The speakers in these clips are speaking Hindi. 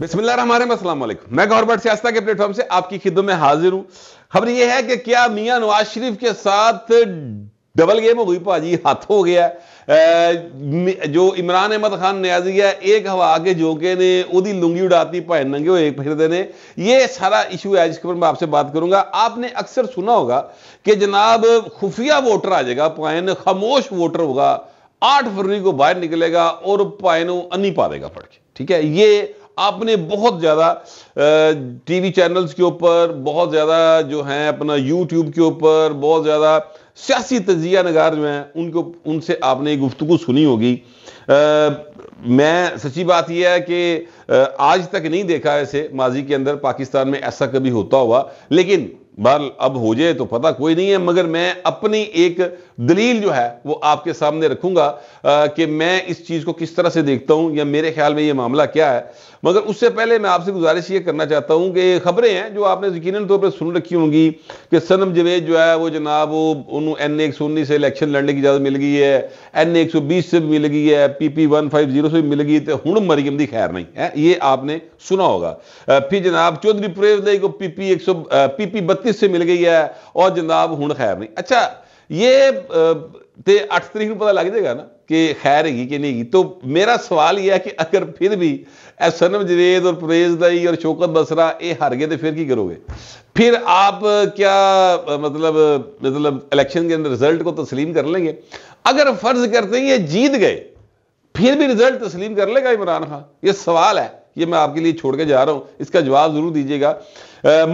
बिस्मिल्लाम मैं गवर्नमेंट से आस्था के प्लेटफॉर्म से आपकी खिदों में हाजिर हूं खबर यह है कि क्या मियां नवाज शरीफ के साथ डबल गेम हो गई भाजी हाथ हो गया जो इमरान अहमद खान न्याजी है एक हवा के जोके ने उदी लुंगी उड़ाती भाए नंगे हुए फिर देने ये सारा इशू है जिसके ऊपर मैं आपसे बात करूंगा आपने अक्सर सुना होगा कि जनाब खुफिया वोटर आ जाएगा पाए खामोश वोटर होगा आठ फरवरी को बाहर निकलेगा और पाए नी पा देगा पढ़ के ठीक है ये आपने बहुत ज़्यादा टीवी चैनल्स के ऊपर बहुत ज़्यादा जो है अपना यूट्यूब के ऊपर बहुत ज़्यादा सियासी तजिया नगार जो हैं उनको उनसे आपने गुफ्तु सुनी होगी आ, मैं सच्ची बात यह है कि आज तक नहीं देखा ऐसे माजी के अंदर पाकिस्तान में ऐसा कभी होता हुआ लेकिन बहर अब हो जाए तो पता कोई नहीं है मगर मैं अपनी एक दलील जो है वो आपके सामने रखूंगा कि मैं इस चीज़ को किस तरह से देखता हूं या मेरे ख्याल में ये मामला क्या है मगर उससे पहले मैं आपसे गुजारिश ये करना चाहता हूं कि खबरें हैं जो आपने यकीन तौर पर सुन रखी होंगी कि सनम जवेद जो है वो जनाब वो उन्होंने एन एक सौ उन्नीस से इलेक्शन लड़ने की इजाज़त मिल गई है एन एक सौ बीस से भी मिल गई है P P one five zero से भी मिल गई तो हूं मरियम की खैर नहीं है ये आपने सुना होगा फिर जनाब चौधरी प्रेवदई को पी पी एक सौ पी पी बत्तीस किससे मिल गई है और जनाब हूँ खैर नहीं अच्छा ये तो अठ तरीक पता लग जाएगा ना कि खैर हैगी कि नहीं हैगी तो मेरा सवाल यह है कि अगर फिर भी सनम जवेद और परेज और शौकत बसरा ये हार गए तो फिर की करोगे फिर आप क्या मतलब मतलब इलेक्शन के अंदर रिजल्ट को तस्लीम कर लेंगे अगर फर्ज करते हैं ये जीत गए फिर भी रिजल्ट तस्लीम कर लेगा इमरान खान ये सवाल है ये मैं आपके लिए छोड़ के जा रहा हूं इसका जवाब जरूर दीजिएगा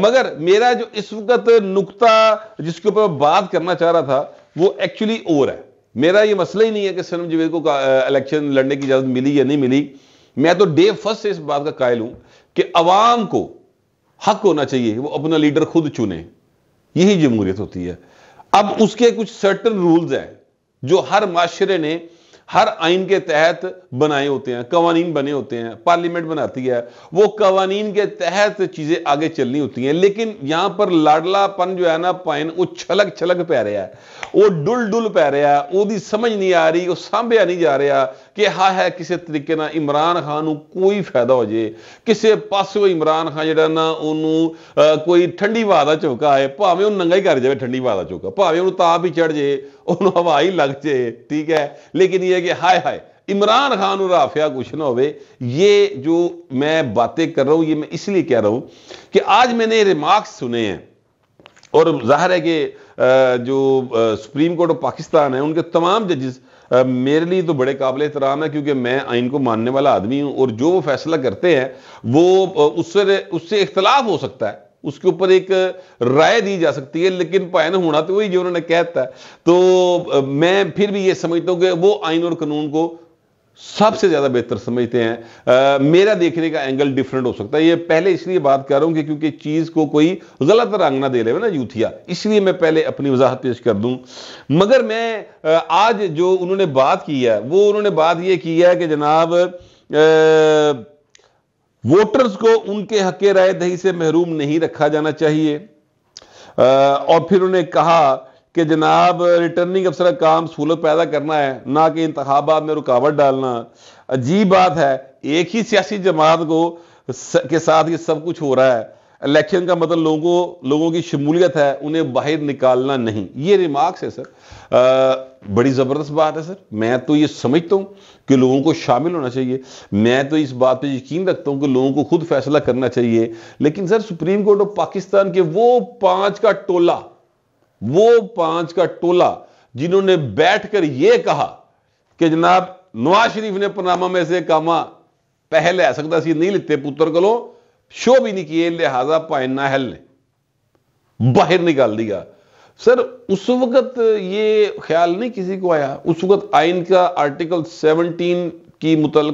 मगर मेरा जो इस वक्त नुकता जिसके ऊपर बात करना चाह रहा था वो एक्चुअली और है मेरा ये मसला ही नहीं है कि सनम जवेद को इलेक्शन लड़ने की इजाज़त मिली या नहीं मिली मैं तो डे फर्स्ट से इस बात का कायल हूं कि अवाम को हक होना चाहिए वो अपना लीडर खुद चुने यही जमहूरियत होती है अब उसके कुछ सर्टन रूल्स हैं जो हर माशरे ने हर आइन के तहत बनाए होते हैं कवानीन बने होते हैं पार्लियामेंट बनाती है वो कवानीन के तहत चीज़ें आगे चलनी होती हैं लेकिन यहाँ पर लाडलापन जो है ना पाइन वो छलक छलक पै रहा है वो डुल डुल पै रहा है ਉਹਦੀ ਸਮਝ ਨਹੀਂ ਆ ਰਹੀ ਉਹ ਸਾਂਭਿਆ ਨਹੀਂ ਜਾ ਰਿਹਾ ਕਿ ਹਾ ਹੈ ਕਿਸੇ ਤਰੀਕੇ ਨਾਲ ਇਮਰਾਨ ਖਾਨ ਨੂੰ ਕੋਈ ਫਾਇਦਾ ਹੋ ਜੇ ਕਿਸੇ ਪਾਸੋਂ ਇਮਰਾਨ ਖਾਨ ਜਿਹੜਾ ਨਾ ਉਹਨੂੰ ਕੋਈ ਠੰਡੀ ਹਵਾ ਦਾ ਝੋਕਾ ਆਏ ਭਾਵੇਂ ਉਹ ਨੰਗਾ ਹੀ ਕਰ ਜਾਵੇ ਠੰਡੀ ਹਵਾ ਦਾ ਝੋਕਾ ਭਾਵੇਂ ਉਹਨੂੰ ਤਾਪ ਹੀ ਚੜ ਜੇ ਉਹਨੂੰ ਹਵਾ ਹੀ ਲੱਗ ਜੇ ਠੀਕ ਹੈ ਲੇਕਿਨ है कि हाय हाय इमरान खान और आफिया कुछ ना हो ये जो मैं बातें कर रहा हूं ये मैं इसलिए कह रहा हूं कि आज मैंने रिमार्क्स सुने हैं और जाहिर है कि जो सुप्रीम कोर्ट ऑफ पाकिस्तान है उनके तमाम जजेस मेरे लिए तो बड़े काबिल एहतराम है क्योंकि मैं आइन को मानने वाला आदमी हूं और जो वो फैसला करते हैं वो उससे उससे इख्तलाफ हो सकता है उसके ऊपर एक राय दी जा सकती है लेकिन पायन होना तो वही जो उन्होंने कहता है तो मैं फिर भी ये समझता हूँ कि वो आइन और कानून को सबसे ज़्यादा बेहतर समझते हैं आ, मेरा देखने का एंगल डिफरेंट हो सकता है ये पहले इसलिए बात कर रहा हूं कि क्योंकि चीज़ को कोई गलत रंग ना दे रहे ना यूथिया इसलिए मैं पहले अपनी वजाहत पेश कर दूं मगर मैं आज जो उन्होंने बात की है वो उन्होंने बात ये की है कि जनाब आ, वोटर्स को उनके हके राय दही से महरूम नहीं रखा जाना चाहिए और फिर उन्हें कहा कि जनाब रिटर्निंग अफसर का काम सहूलत पैदा करना है ना कि इंतबात में रुकावट डालना अजीब बात है एक ही सियासी जमात को के साथ ये सब कुछ हो रहा है इलेक्शन का मतलब लोगों लोगों की शमूलियत है उन्हें बाहर निकालना नहीं ये रिमार्क्स है सर आ, बड़ी ज़बरदस्त बात है सर मैं तो ये समझता हूँ कि लोगों को शामिल होना चाहिए मैं तो इस बात पे यकीन रखता हूँ कि लोगों को खुद फैसला करना चाहिए लेकिन sir supreme court of Pakistan के वो पांच का टोला वो पांच का टोला जिन्होंने बैठ कर ये कहा कि जनाब नवाज शरीफ ने पनामा में से कामा पहले आ सकता सी नहीं लेते पुत्र को शो भी नहीं किए लिहाजा पाए हल ने बाहर निकाल दिया सर उस वक्त ये ख्याल नहीं किसी को आया उस वक्त आइन का आर्टिकल 17 की मुतल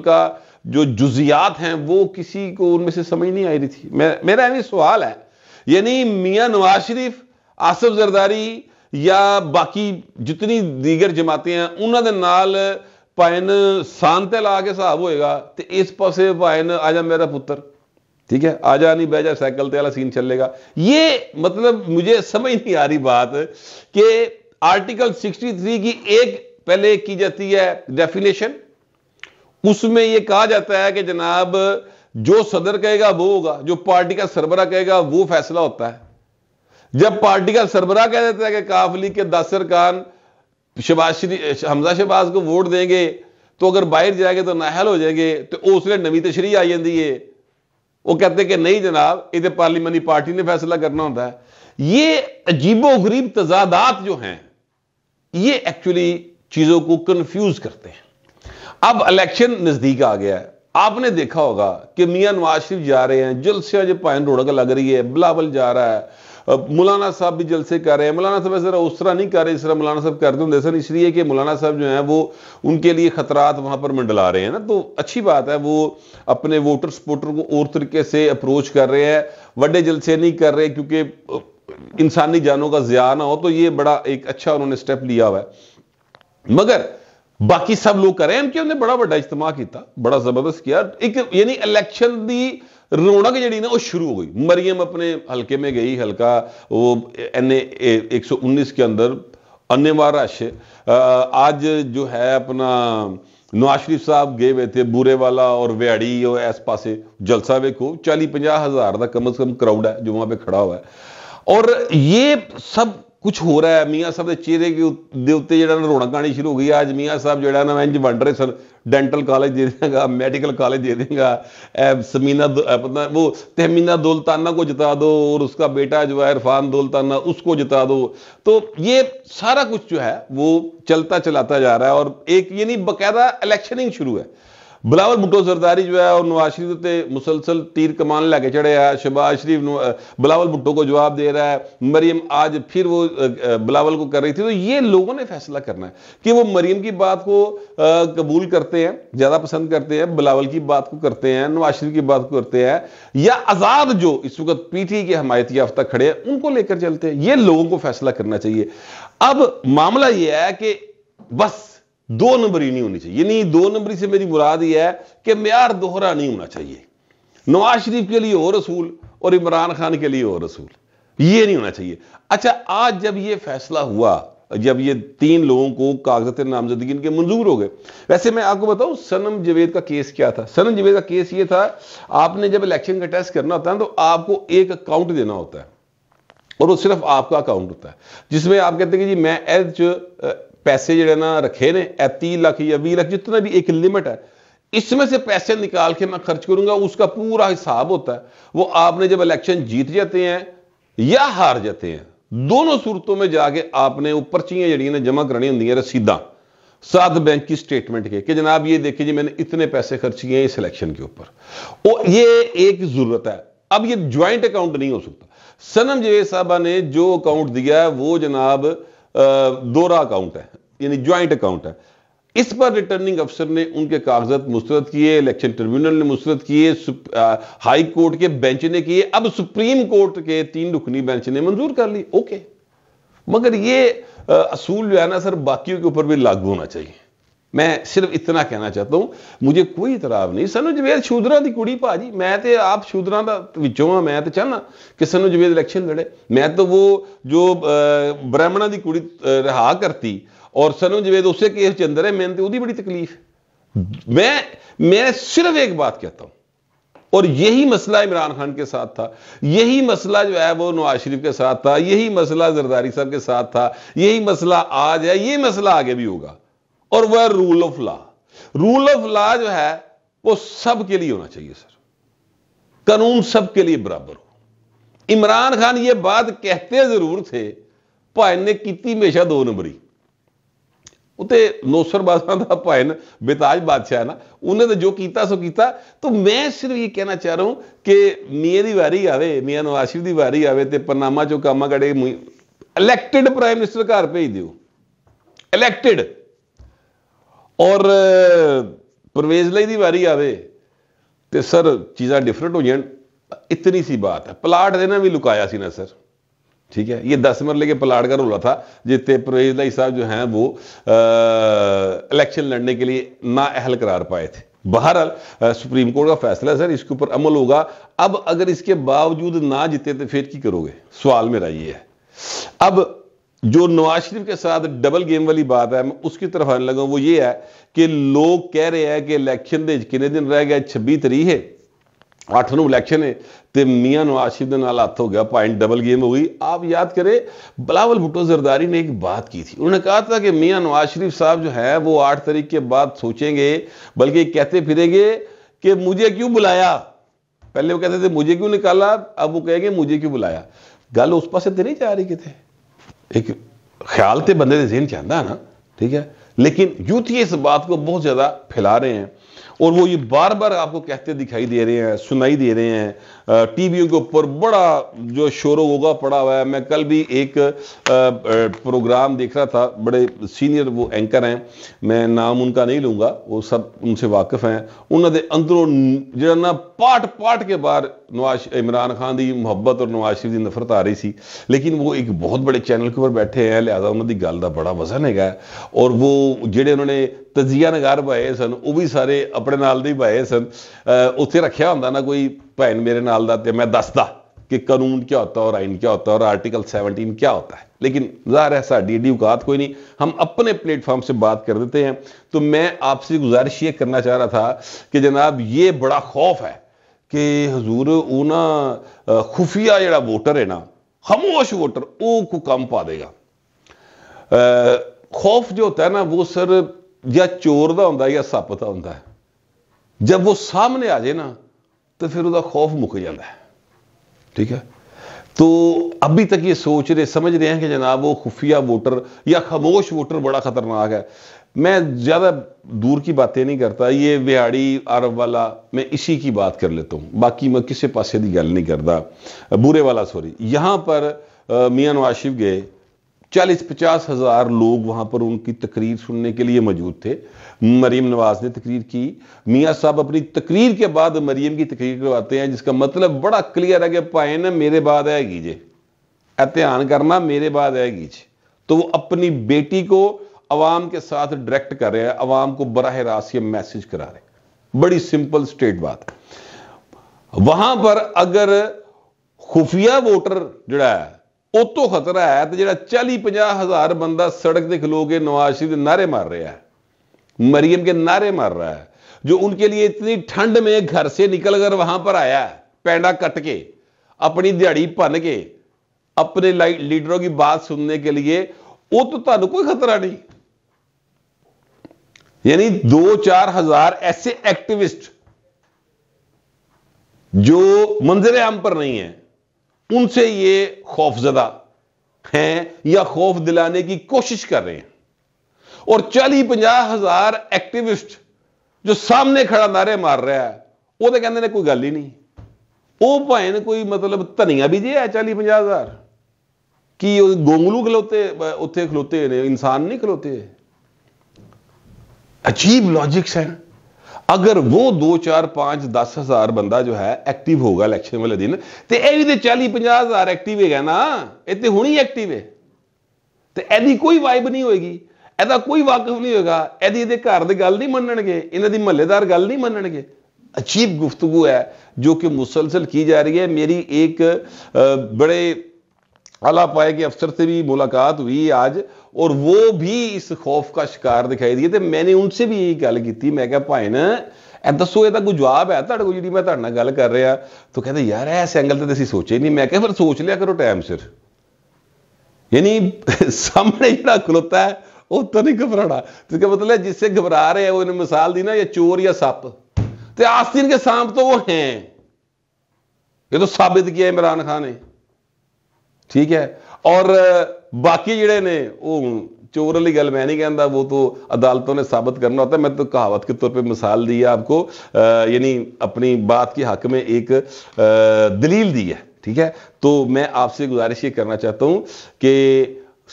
जो जुजियात हैं वो किसी को उनमें से समझ नहीं आ रही थी मेरा यानी सवाल है यानी मियाँ नवाज शरीफ आसफ जरदारी या बाकी जितनी दीगर जमातें हैं उन्होंने नाल ਭਾਵੇਂ ਸਾਨ ला के हिसाब होएगा तो इस ਇਸ ਪਾਸੇ आ जा मेरा पुत्र ठीक है आ जा नहीं बह जा साइकिल ते वाला सीन चलेगा ये मतलब मुझे समझ नहीं आ रही बात कि आर्टिकल 63 की एक पहले की जाती है डेफिनेशन उसमें यह कहा जाता है कि जनाब जो सदर कहेगा वो होगा जो पार्टी का सरबरा कहेगा वो फैसला होता है जब पार्टी का सरबरा कह देता है कि काफली के दासर खान शबाजी हमजा शबाज को वोट देंगे तो अगर बाहर जाएंगे तो नाहल हो जाएंगे तो उसने नवी तशरी आ जाती है वो कहते कि नहीं जनाब ये पार्लियामानी पार्टी ने फैसला करना होता है ये अजीबो गरीब तजादात जो हैं ये एक्चुअली चीज़ों को कंफ्यूज करते हैं अब इलेक्शन नज़दीक आ गया है आपने देखा होगा कि मियां नवाज शरीफ जा रहे हैं जलसिया जो पायन रोडक लग रही है बिलावल जा रहा है मौलाना साहब भी जलसे कर रहे हैं मौलाना साहब जरा उस तरह नहीं कर रहे इस तरह मौलाना साहब करते होंगे सर इसलिए कि मौलाना साहब जो है वो उनके लिए खतरात वहाँ पर मंडला रहे हैं ना तो अच्छी बात है वो अपने वोटर सपोर्टर को और तरीके से अप्रोच कर रहे हैं वडे जलसे नहीं कर रहे क्योंकि इंसानी जानों का ज़्या ना हो तो ये बड़ा एक अच्छा उन्होंने स्टेप लिया हुआ है मगर बाकी सब लोग करें एम क्यू उन्हें बड़ा बड़ा इज्तम किया बड़ा जबरदस्त किया एक यानी इलेक्शन की रौनक ਜਿਹੜੀ ना वो शुरू हो गई मरियम अपने हल्के में गई हल्का वो एन ए उन्नीस के अंदर अन्यवा रश आज जो है अपना नवाज शरीफ साहब गए हुए थे बूरे वाला और व्याड़ी और इस पास जलसा वे को चाली पंजा हज़ार का कम अज़ कम क्राउड है जो वहाँ पे खड़ा हुआ है और ये सब ਕੁਝ ਹੋ ਰਿਹਾ ਹੈ ਮੀਆਂ ਸਾਹਿਬ ਦੇ ਚਿਹਰੇ ਦੇ ਉੱਤੇ ਜਿਹੜਾ ਨਾ ਰੌਣਕ ਆਣੀ ਸ਼ੁਰੂ ਹੋ ਗਈ ਅੱਜ ਮੀਆਂ ਸਾਹਿਬ ਜਿਹੜਾ ਨਾ ਇੰਜ ਵੰਡ ਰਹੇ ਸਨ ਡੈਂਟਲ ਕਾਲਜ ਦੇ ਦੇਗਾ ਮੈਡੀਕਲ ਕਾਲਜ ਦੇ ਦੇਗਾ ਸਮੀਨਾ ਪਤਾ ਉਹ ਤਹਿਮੀਨਾ दौलताना को जिता दो और उसका बेटा जो है इरफान दौलताना उसको जिता दो तो ये सारा कुछ जो है वो चलता चलाता जा रहा है और एक ये नहीं बकायदा इलेक्शनिंग शुरू है बिलावल भुट्टो सरदारी जो है और नवाज शरीफ ਉੱਤੇ मुसलसल तीर कमान लैके चढ़े आ शहबाज शरीफ बिलावल भुट्टो को जवाब दे रहा है मरियम आज फिर वो बिलावल को कर रही थी तो ये लोगों ने फैसला करना है कि वो मरियम की बात को कबूल करते हैं ज़्यादा पसंद करते हैं बिलावल की बात को करते हैं नवाज शरीफ की बात को करते हैं या आज़ाद जो इस वक्त पीटी के हमायत याफ्ता खड़े हैं उनको लेकर चलते हैं ये लोगों को फैसला करना चाहिए अब मामला यह है कि बस दो नंबरी नहीं होनी चाहिए यानी दो नंबरी से मेरी मुराद यह है कि मैार दोहरा नहीं होना चाहिए नवाज शरीफ के लिए और रसूल और इमरान खान के लिए और रसूल ये नहीं होना चाहिए अच्छा आज जब ये फैसला हुआ जब ये तीन लोगों को कागजत नामजदगी इनके मंजूर हो गए वैसे मैं आपको बताऊं सनम जवेद का केस क्या था सनम जवेद का केस ये था आपने जब इलेक्शन का टेस्ट करना होता है तो आपको एक अकाउंट देना होता है और वो सिर्फ आपका अकाउंट होता है जिसमें आप कहते हैं कि जी मैं एज पैसे जड़े ना रखे ने तीन लाख या बीस लाख जितना भी एक लिमिट है इसमें से पैसे निकाल के मैं खर्च करूंगा उसका पूरा हिसाब होता है वो आपने जब इलेक्शन जीत जाते हैं या हार जाते हैं दोनों सूरतों में जाके आपने वो पर्चियां ने जमा करनी होंगी रसीदा साथ बैंक की स्टेटमेंट के कि जनाब ये देखिए जी मैंने इतने पैसे खर्च किए हैं इस इलेक्शन के ऊपर और ये एक जरूरत है अब ये ज्वाइंट अकाउंट नहीं हो सकता सनम जवेद साहबा ने जो अकाउंट दिया है वो जनाब दोरा अकाउंट है यानी ज्वाइंट अकाउंट है इस पर रिटर्निंग अफसर ने उनके कागजात मुस्तरद किए इलेक्शन ट्रिब्यूनल ने मुस्तरद किए हाई कोर्ट के बेंच ने किए अब सुप्रीम कोर्ट के तीन रुकनी बेंच ने मंजूर कर ली ओके मगर ये असूल जो है ना सर बाकियों के ऊपर भी लागू होना चाहिए मैं सिर्फ इतना कहना चाहता हूं मुझे कोई इतराब नहीं सनू जवेद शूदर की कुड़ी भाजी मैं तो आप शूदर का विचों हाँ मैं तो चाहना कि सनू जवेद इलेक्शन लड़े मैं तो वो जो ब्राह्मणा की कुड़ी रिहा करती और सनू जवेद उस केस के अंदर है मैंने तो वो बड़ी तकलीफ मैं मैं सिर्फ एक बात कहता हूं और यही मसला इमरान खान के साथ था यही मसला जो है वो नवाज शरीफ के साथ था यही मसला जरदारी साहब के साथ था यही मसला आज है ये मसला आगे भी होगा और वह rule of law rule of law जो है वो सबके लिए होना चाहिए सर कानून सबके लिए बराबर हो इमरान खान ये बात कहते जरूर थे ਭਾਈ ਨੇ ਕੀਤੀ ਹਮੇਸ਼ਾ ਦੋ ਨੰਬਰੀ ਉਤੇ ਨੌਸਰ ਬਾਦਸ਼ਾਹ ਦਾ ਭਾਈ ਨਾ ਬੇਤਾਜ ਬਾਦਸ਼ਾਹ ਨਾ ਉਹਨੇ ਤਾਂ ਜੋ ਕੀਤਾ ਸੋ ਕੀਤਾ ਤਾਂ ਮੈਂ ਸਿਰਫ ਇਹ ਕਹਿਣਾ ਚਾਹ ਰਹਾ ਹੂੰ ਕਿ ਮੀਆਂ ਦੀ ਵਾਰੀ ਆਵੇ ਮੀਆਂ ਨਵਾਜ਼ ਸ਼ਰੀਫ ਦੀ ਵਾਰੀ ਆਵੇ ਤੇ ਪਨਾਮਾ ਚੋਂ ਕਾਮਾ ਕੜੇ ਇਲੈਕਟਿਡ ਪ੍ਰਾਈਮ ਮਿਨਿਸਟਰ ਘਰ ਭੇਜ ਦਿਓ ਇਲੈਕਟਿਡ और ਪਰਵੇਜ਼ ਲਈ वारी ਵਾਰੀ तो सर चीजा डिफरेंट हो जाए इतनी सी बात है प्लाट देना भी लुकाया सी ना सर ठीक है ये दस मरले के प्लाट का रोला था जितने परवेज लाई साहब जो हैं वो इलेक्शन लड़ने के लिए ना अहल करार पाए थे बहरहाल सुप्रीम कोर्ट का फैसला सर इसके ऊपर अमल होगा अब अगर इसके बावजूद ना जीते तो फिर की करोगे सवाल मेरा ये है अब जो नवाज शरीफ के साथ डबल गेम वाली बात है मैं उसकी तरफ आने लगा वो ये है कि लोग कह रहे हैं कि इलेक्शन दे कि दिन रह गए छब्बी तरीक है अठ नौ इलेक्शन है तो मियाँ नवाज शरीफ के नाल हाथ हो गया पॉइंट डबल गेम हो गई आप याद करें बलावल भुट्टो जरदारी ने एक बात की थी उन्होंने कहा था कि मियाँ नवाज शरीफ साहब जो है वो आठ तारीख के बाद सोचेंगे बल्कि कहते फिरेंगे कि मुझे क्यों बुलाया पहले वो कहते थे मुझे क्यों निकाला अब वो कहेंगे मुझे क्यों बुलाया गल उस पास तो नहीं जा रही कितने एक ख्याल तो बंदे के चाहता है ना ठीक है लेकिन यूथ ये इस बात को बहुत ज़्यादा फैला रहे हैं और वो ये बार बार आपको कहते दिखाई दे रहे हैं सुनाई दे रहे हैं टीवी के ऊपर बड़ा जो शोरों होगा पड़ा हुआ है मैं कल भी एक प्रोग्राम देख रहा था बड़े सीनियर वो एंकर हैं मैं नाम उनका नहीं लूँगा वो सब उनसे वाकिफ हैं उन्होंने अंदरों जो ना पार्ट पार्ट के बाहर नवाज इमरान खान की मुहब्बत और नवाज शरीफ की नफरत आ रही थी लेकिन वो एक बहुत बड़े चैनल के ऊपर बैठे हैं लिहाजा उन्होंने गल का बड़ा वजन है और वो जोड़े उन्होंने तजिया नगार ਭਾਏ सन वो भी सारे अपने नाल ਦੇ पाए सन ਉੱਥੇ रखे ਹੁੰਦਾ ਨਾ ਕੋਈ ਭੈਣ ਮੇਰੇ ਨਾਲ डाल देते मैं दसदा कि कानून क्या होता है और आइन क्या होता है और आर्टिकल 17 क्या होता है लेकिन ज़ाहिर है डी डी औकात कोई नहीं हम अपने प्लेटफॉर्म से बात कर देते हैं तो मैं आपसे गुजारिश ये करना चाह रहा था कि जनाब ये बड़ा खौफ है कि हजूर ऊना खुफिया जरा वोटर है ना खामोश वोटर वो को कम पा देगा खौफ जो होता है ना वो सर या चोर का होंगे या सप का होंगे जब वो सामने आ जाए ना तो फिर ਉਹਦਾ खौफ मुक जाता है ठीक है तो अभी तक ये सोच रहे समझ रहे हैं कि जनाब वो खुफिया वोटर या खामोश वोटर बड़ा खतरनाक है मैं ज़्यादा दूर की बातें नहीं करता ये विहाड़ी अरब वाला मैं इसी की बात कर लेता हूँ बाकी मैं किसी पासे की गल नहीं करता बुरे वाला सॉरी यहाँ पर मियाँ नवाज गए चालीस पचास हज़ार लोग वहां पर उनकी तकरीर सुनने के लिए मौजूद थे मरीम नवाज ने तकरीर की मियाँ साहब अपनी तकरीर के बाद मरीम की तकरीर करवाते हैं जिसका मतलब बड़ा क्लियर है कि पाए ना मेरे बाद आएगी जे एहतियान करना मेरे बाद आएगी जी तो वो अपनी बेटी को अवाम के साथ डायरेक्ट कर रहे हैं अवाम को बरह रास्त ये मैसेज करा रहे बड़ी सिंपल स्टेट बात है वहां पर अगर खुफिया वोटर जोड़ा है ਉਹ ਤੋਂ ਖਤਰਾ ਹੈ ਤੇ ਜਿਹੜਾ 40 50 ਹਜ਼ਾਰ ਬੰਦਾ ਸੜਕ ਤੇ ਖਲੋ ਕੇ ਨਵਾਜ਼ ਸ਼ਰੀਫ ਦੇ ਨਾਰੇ ਮਾਰ ਰਿਹਾ ਹੈ ਮਰੀਮ ਕੇ ਨਾਰੇ ਮਾਰ ਰਿਹਾ ਹੈ ਜੋ ਉਨਕੇ ਲਈ ਇਤਨੀ ਠੰਡ ਮੇ ਘਰ ਸੇ ਨਿਕਲ ਕੇ ਵਹਾਂ ਪਰ ਆਇਆ ਪੈਂਡਾ ਕੱਟ ਕੇ ਆਪਣੀ ਦਿਹਾੜੀ ਭੰਨ ਕੇ ਆਪਣੇ ਲੀਡਰੋ ਕੀ ਬਾਤ ਸੁਣਨੇ ਕੇ ਲਈ ਉਹ ਤੋਂ ਤੁਹਾਨੂੰ ਕੋਈ ਖਤਰਾ ਨਹੀਂ ਯਾਨੀ 2-4 ਹਜ਼ਾਰ ਐਸੇ ਐਕਟਿਵਿਸਟ ਜੋ ਮੰਜ਼ਰੇ ਆਮ ਪਰ ਨਹੀਂ ਹੈ उनसे ये खौफजदा हैं या खौफ दिलाने की कोशिश कर रहे हैं और चाली पंजा हजार एक्टिविस्ट जो सामने खड़ा नारे मार रहा है वो तो कहते कोई गल ही नहीं वो ने कोई मतलब धनिया भी जे है चाली पंजा हजार कि गोंगलू खलोते उत्थे खलोते इंसान नहीं खलोते अजीब लॉजिक्स हैं ਅਗਰ ਉਹ 2 4 5 10 ਹਜ਼ਾਰ ਬੰਦਾ ਜੋ ਹੈ ਐਕਟਿਵ ਹੋਗਾ ਇਲੈਕਸ਼ਨ ਵਾਲੇ ਦਿਨ ਤੇ ਇਹ ਵੀ ਤੇ 40 50 ਹਜ਼ਾਰ ਐਕਟਿਵ ਹੈਗਾ ਨਾ ਇਹ ਤੇ ਹੁਣੀ ਐਕਟਿਵ ਹੈ ਤੇ ਇਹਦੀ ਕੋਈ ਵਾਈਬ ਨਹੀਂ ਹੋਏਗੀ ਇਹਦਾ ਕੋਈ ਵਾਕਫ ਨਹੀਂ ਹੋਏਗਾ ਇਹਦੀ ਇਹਦੇ ਘਰ ਦੇ ਗੱਲ ਨਹੀਂ ਮੰਨਣਗੇ ਇਹਨਾਂ ਦੀ ਮਹੱਲੇਦਾਰ ਗੱਲ ਨਹੀਂ ਮੰਨਣਗੇ ਅਜੀਬ ਗੁਫ਼ਤਗੂ ਹੈ ਜੋ ਕਿ ਮੁਸਲਸਲ ਕੀ ਜਾ ਰਹੀ ਹੈ ਮੇਰੀ ਇੱਕ ਬੜੇ आला पाए के अफसर से भी मुलाकात हुई आज और वो भी इस खौफ का शिकार दिखाई दिए तो मैंने उनसे भी यही गल की मैं क्या भाई ना ਇਹ ਦੱਸੋ ਇਹਦਾ ਕੋਈ ਜਵਾਬ ਹੈ ਤੁਹਾਡੇ ਕੋਲ ਜਿਹੜੀ ਮੈਂ ਤੁਹਾਡੇ ਨਾਲ ਗੱਲ ਕਰ ਰਿਹਾ ਤੋ ਕਹਿੰਦੇ ਯਾਰ ਇਸ ਐਂਗਲ ਤੇ ਅਸੀਂ ਸੋਚੇ ਨਹੀਂ ਮੈਂ ਕਿਹਾ ਫਿਰ ਸੋਚ ਲਿਆ ਕਰੋ ਟਾਈਮ ਸਿਰ ਯਾਨੀ ਸਾਹਮਣੇ ਜਿਹੜਾ ਖਲੋਤਾ ਹੈ ਉਹ ਤਾਂ ਨਹੀਂ ਘਬਰਾਣਾ ਤੇ ਕਿ ਮਤਲਬ ਜਿਸੇ ਘਬਰਾ ਰਹੇ ਉਹ ਮਿਸਾਲ ਦੀ ਨਾ ਇਹ ਚੋਰ ਜਾਂ ਸੱਪ ਤੇ आस्तीन के सांप तो वो हैं ये तो साबित किया इमरान खान ने ठीक है और बाकी जड़े ने वो चोर वाली गल मैं नहीं कहता वो तो अदालतों ने साबित करना होता है मैं तो कहावत के तौर पे मिसाल दी है आपको यानी अपनी बात के हक में एक आ, दलील दी है ठीक है तो मैं आपसे गुजारिश ये करना चाहता हूँ कि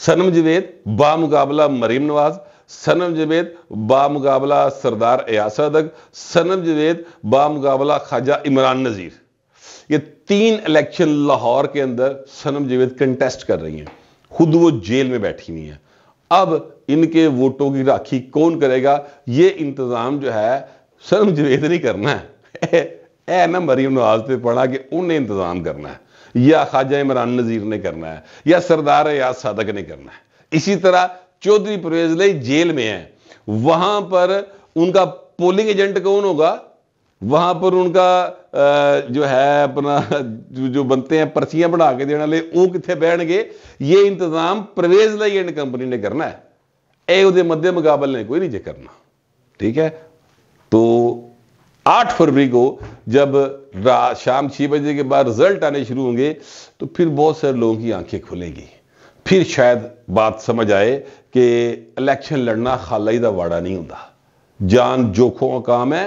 सनम जवेद बा मुकाबला मरीम नवाज़ सनम जवेद मुकाबला सरदार एयास अदक सनम जवेद मुकाबला ख्वाजा इमरान नज़ीर ये तीन इलेक्शन लाहौर के अंदर सनम जावेद कंटेस्ट कर रही हैं खुद वो जेल में बैठी हुई हैं अब इनके वोटों की राखी कौन करेगा ये इंतज़ाम जो है सनम जावेद नहीं करना है ऐ ना मरीम नवाज पे पढ़ा कि उन्हें इंतज़ाम करना है या ख्वाजा इमरान नज़ीर ने करना है या सरदार रियाज सादक ने करना है इसी तरह चौधरी परवेज जेल में है वहां पर उनका पोलिंग एजेंट कौन होगा वहां पर उनका जो है अपना जो, बनते हैं पर्चियां बढ़ा के देने वाले वो कितने गए ये इंतजाम परवेज लाई एंड कंपनी ने करना है ए मध्य मुकाबले ने कोई नहीं जे करना ठीक है तो 8 फरवरी को जब शाम छः बजे के बाद रिजल्ट आने शुरू होंगे तो फिर बहुत सारे लोगों की आंखें खुलेंगी फिर शायद बात समझ आए कि इलेक्शन लड़ना खालाई का वाड़ा नहीं होता जान जोखों का काम है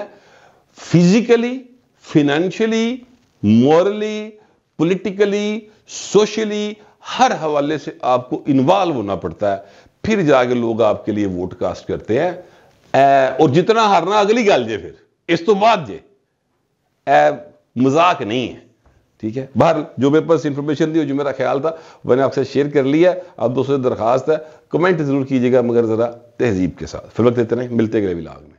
physically financially morally politically socially हर हवाले से आपको इन्वॉल्व होना पड़ता है फिर जाके लोग आपके लिए वोट कास्ट करते हैं ए, और जितना हारना अगली गल जे फिर इस तो बाद जे मजाक नहीं है ठीक है बाहर जो मेरे पास इंफॉर्मेशन दी जो मेरा ख्याल था मैंने आपसे शेयर कर लिया है आप दोस्तों से दरखास्त है कमेंट जरूर कीजिएगा मगर ज़रा तहजीब के साथ फिर वक्त इतने मिलते गए विलाग